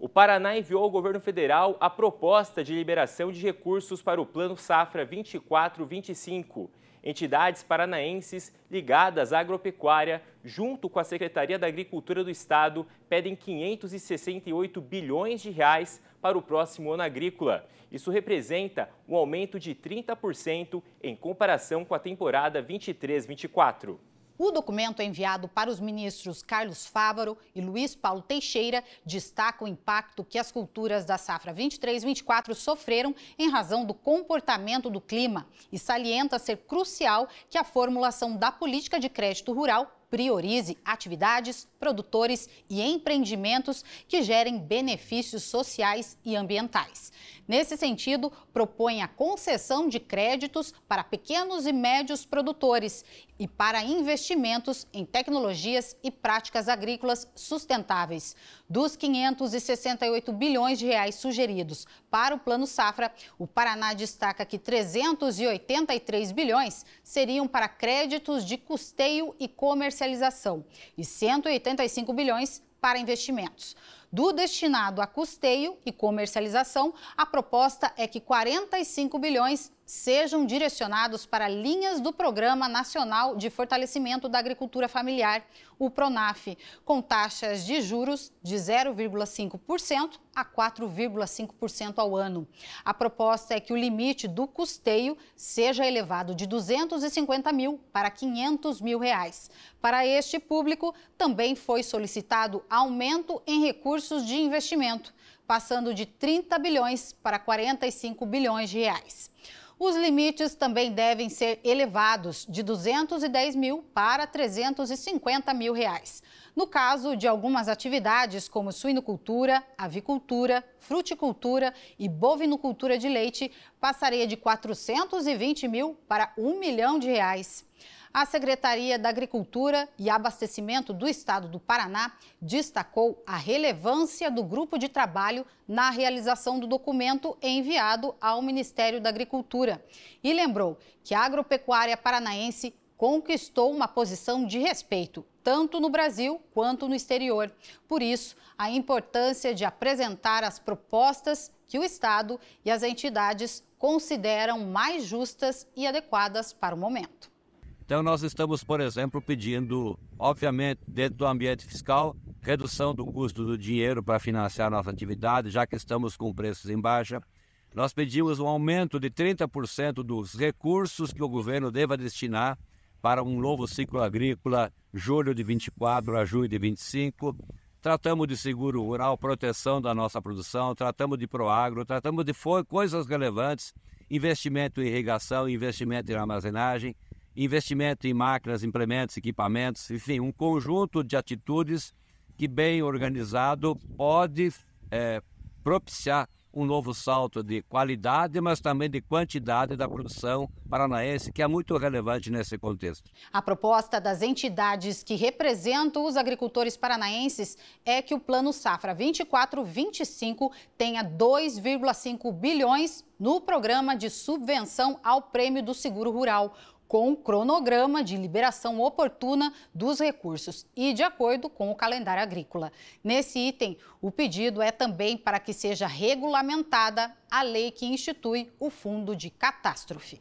o Paraná enviou ao governo federal a proposta de liberação de recursos para o Plano Safra 24-25. Entidades paranaenses ligadas à agropecuária, junto com a Secretaria da Agricultura do Estado, pedem 568 bilhões de reais para o próximo ano agrícola. Isso representa um aumento de 30% em comparação com a temporada 23-24. O documento é enviado para os ministros Carlos Fávaro e Luiz Paulo Teixeira destaca o impacto que as culturas da safra 23-24 sofreram em razão do comportamento do clima e salienta ser crucial que a formulação da política de crédito rural priorize atividades, produtores e empreendimentos que gerem benefícios sociais e ambientais. Nesse sentido, propõe a concessão de créditos para pequenos e médios produtores e para investimentos em tecnologias e práticas agrícolas sustentáveis. Dos 568 bilhões de reais sugeridos para o Plano Safra, o Paraná destaca que 383 bilhões seriam para créditos de custeio e comercialização comercialização e 185 bilhões para investimentos. Do destinado a custeio e comercialização, a proposta é que 45 bilhões sejam direcionados para linhas do Programa Nacional de Fortalecimento da Agricultura Familiar, o PRONAF, com taxas de juros de 0,5% a 4,5% ao ano. A proposta é que o limite do custeio seja elevado de 250 mil para 500 mil reais. Para este público, também foi solicitado aumento em recursos de investimento passando de 30 bilhões para 45 bilhões de reais. Os limites também devem ser elevados de 210 mil para 350 mil reais. No caso de algumas atividades como suinocultura, avicultura, fruticultura e bovinocultura de leite, passaria de 420 mil para 1 milhão de reais. A Secretaria da Agricultura e Abastecimento do Estado do Paraná destacou a relevância do grupo de trabalho na realização do documento enviado ao Ministério da Agricultura e lembrou que a agropecuária paranaense conquistou uma posição de respeito, tanto no Brasil quanto no exterior. Por isso, a importância de apresentar as propostas que o Estado e as entidades consideram mais justas e adequadas para o momento. Então, nós estamos, por exemplo, pedindo, obviamente, dentro do ambiente fiscal, redução do custo do dinheiro para financiar nossa atividade, já que estamos com preços em baixa. Nós pedimos um aumento de 30% dos recursos que o governo deva destinar para um novo ciclo agrícola, julho de 24 a julho de 25. Tratamos de seguro rural, proteção da nossa produção, tratamos de proagro, tratamos de coisas relevantes, investimento em irrigação, investimento em armazenagem investimento em máquinas, implementos, equipamentos, enfim, um conjunto de atitudes que, bem organizado, pode é, propiciar um novo salto de qualidade, mas também de quantidade da produção paranaense, que é muito relevante nesse contexto. A proposta das entidades que representam os agricultores paranaenses é que o Plano Safra 24-25 tenha 2,5 bilhões no programa de subvenção ao prêmio do seguro rural com cronograma de liberação oportuna dos recursos e de acordo com o calendário agrícola. Nesse item, o pedido é também para que seja regulamentada a lei que institui o Fundo de Catástrofe.